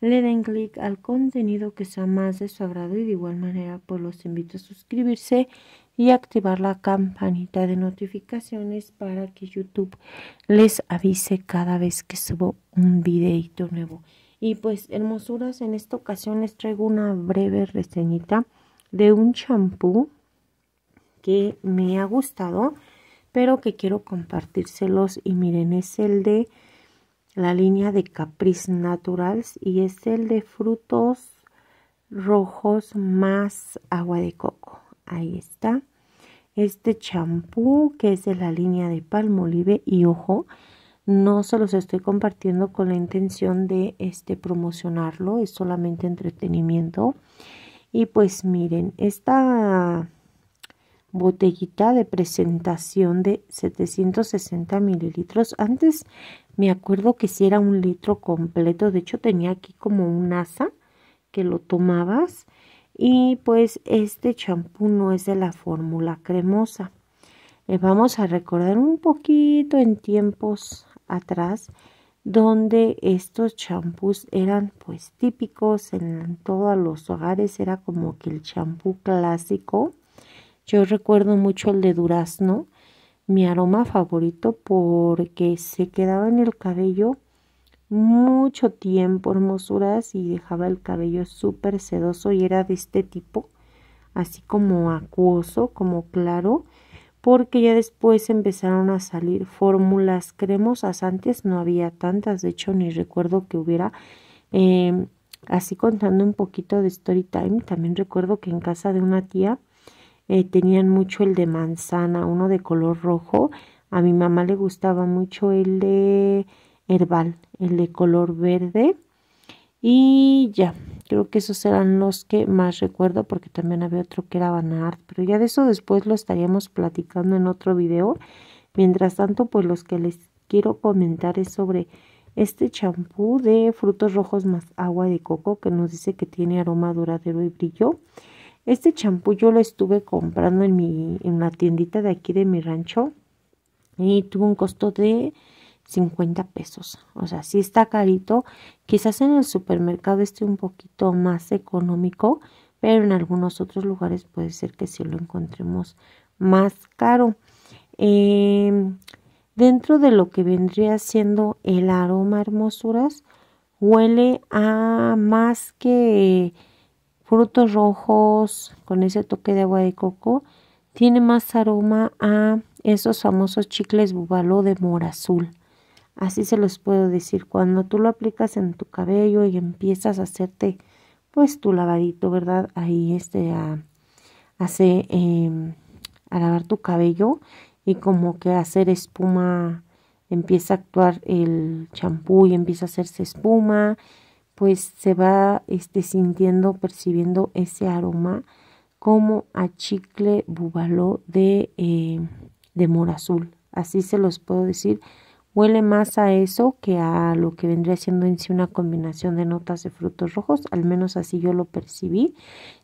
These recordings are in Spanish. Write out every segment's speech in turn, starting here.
le den clic al contenido que sea más de su agrado y de igual manera pues los invito a suscribirse y activar la campanita de notificaciones para que YouTube les avise cada vez que subo un videito nuevo. Y pues hermosuras, en esta ocasión les traigo una breve reseñita de un champú que me ha gustado, pero que quiero compartírselos y miren, es el de la línea de Caprice Naturals y es el de frutos rojos más agua de coco. Ahí está. Este champú que es de la línea de Palmolive y ojo, no se los estoy compartiendo con la intención de este promocionarlo, es solamente entretenimiento. Y pues miren, esta botellita de presentación de 760 mililitros. Antes me acuerdo que si era un litro completo, de hecho tenía aquí como un asa que lo tomabas y pues este champú no es de la fórmula cremosa. Eh, vamos a recordar un poquito en tiempos atrás donde estos champús eran pues típicos en todos los hogares, era como que el champú clásico. Yo recuerdo mucho el de durazno, mi aroma favorito porque se quedaba en el cabello mucho tiempo, hermosuras, y dejaba el cabello súper sedoso y era de este tipo, así como acuoso, como claro, porque ya después empezaron a salir fórmulas cremosas, antes no había tantas, de hecho ni recuerdo que hubiera, eh, así contando un poquito de story time, también recuerdo que en casa de una tía, eh, tenían mucho el de manzana, uno de color rojo. A mi mamá le gustaba mucho el de herbal, el de color verde. Y ya, creo que esos eran los que más recuerdo porque también había otro que era Banart, pero ya de eso después lo estaríamos platicando en otro video. Mientras tanto, pues los que les quiero comentar es sobre este champú de frutos rojos más agua de coco que nos dice que tiene aroma duradero y brillo. Este champú yo lo estuve comprando en, mi, en una tiendita de aquí de mi rancho y tuvo un costo de 50 pesos. O sea, sí está carito. Quizás en el supermercado esté un poquito más económico, pero en algunos otros lugares puede ser que sí lo encontremos más caro. Em, dentro de lo que vendría siendo el aroma hermosuras, huele a más que frutos rojos con ese toque de agua de coco, tiene más aroma a esos famosos chicles bubaló de mora azul. Así se los puedo decir, cuando tú lo aplicas en tu cabello y empiezas a hacerte pues tu lavadito, ¿verdad? Ahí este a, em, a lavar tu cabello y como que hacer espuma, empieza a actuar el champú y empieza a hacerse espuma pues se va este, sintiendo, percibiendo ese aroma como a chicle bubaló de, eh, de mora azul. Así se los puedo decir. Huele más a eso que a lo que vendría siendo en sí una combinación de notas de frutos rojos, al menos así yo lo percibí.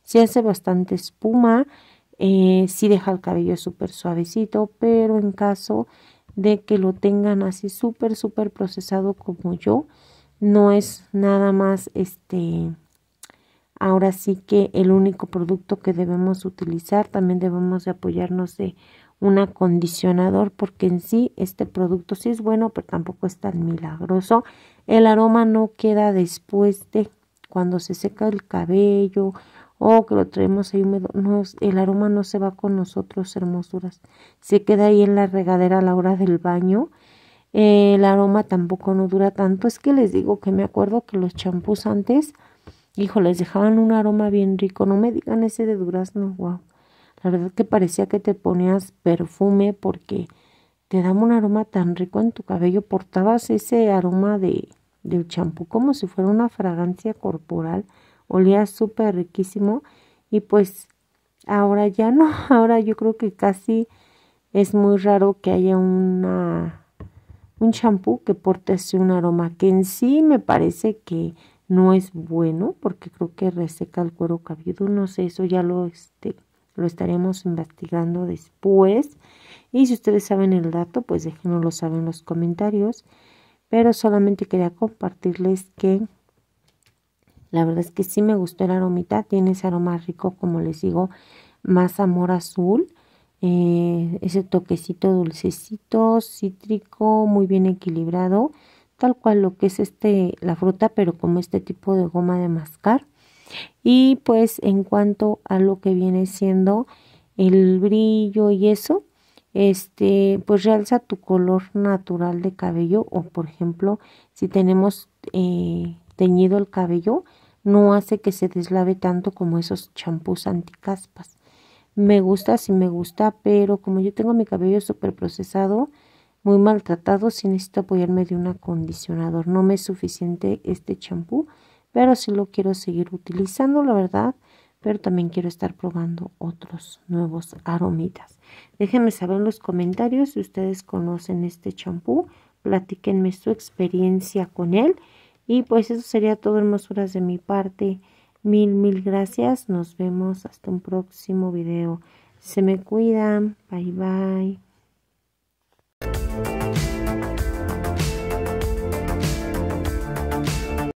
Se hace bastante espuma, eh, sí deja el cabello súper suavecito, pero en caso de que lo tengan así súper, súper procesado como yo, no es nada más este ahora sí que el único producto que debemos utilizar también debemos apoyarnos de un acondicionador porque en sí este producto sí es bueno pero tampoco es tan milagroso el aroma no queda después de cuando se seca el cabello o que lo traemos ahí húmedo el aroma no se va con nosotros hermosuras se queda ahí en la regadera a la hora del baño el aroma tampoco no dura tanto. Es que les digo que me acuerdo que los champús antes, hijo, les dejaban un aroma bien rico. No me digan ese de durazno, wow. La verdad que parecía que te ponías perfume porque te daba un aroma tan rico en tu cabello. Portabas ese aroma de del champú como si fuera una fragancia corporal. Olía súper riquísimo y pues ahora ya no. Ahora yo creo que casi es muy raro que haya una un champú que así un aroma que en sí me parece que no es bueno porque creo que reseca el cuero cabelludo, no sé, eso ya lo, este, lo estaremos investigando después. Y si ustedes saben el dato, pues déjenoslo saber en los comentarios. Pero solamente quería compartirles que la verdad es que sí me gustó el aromita, tiene ese aroma rico, como les digo, más amor azul. Eh, ese toquecito dulcecito, cítrico, muy bien equilibrado, tal cual lo que es este, la fruta, pero como este tipo de goma de mascar. Y pues en cuanto a lo que viene siendo el brillo y eso, este, pues realza tu color natural de cabello o por ejemplo, si tenemos eh, teñido el cabello, no hace que se deslave tanto como esos champús anticaspas me gusta, sí me gusta, pero como yo tengo mi cabello súper procesado, muy maltratado, sí necesito apoyarme de un acondicionador. No me es suficiente este champú, pero sí lo quiero seguir utilizando, la verdad. Pero también quiero estar probando otros nuevos aromitas. Déjenme saber en los comentarios si ustedes conocen este champú. Platíquenme su experiencia con él. Y pues eso sería todo, hermosuras de mi parte. Mil, mil gracias. Nos vemos hasta un próximo video. Se me cuidan. Bye, bye.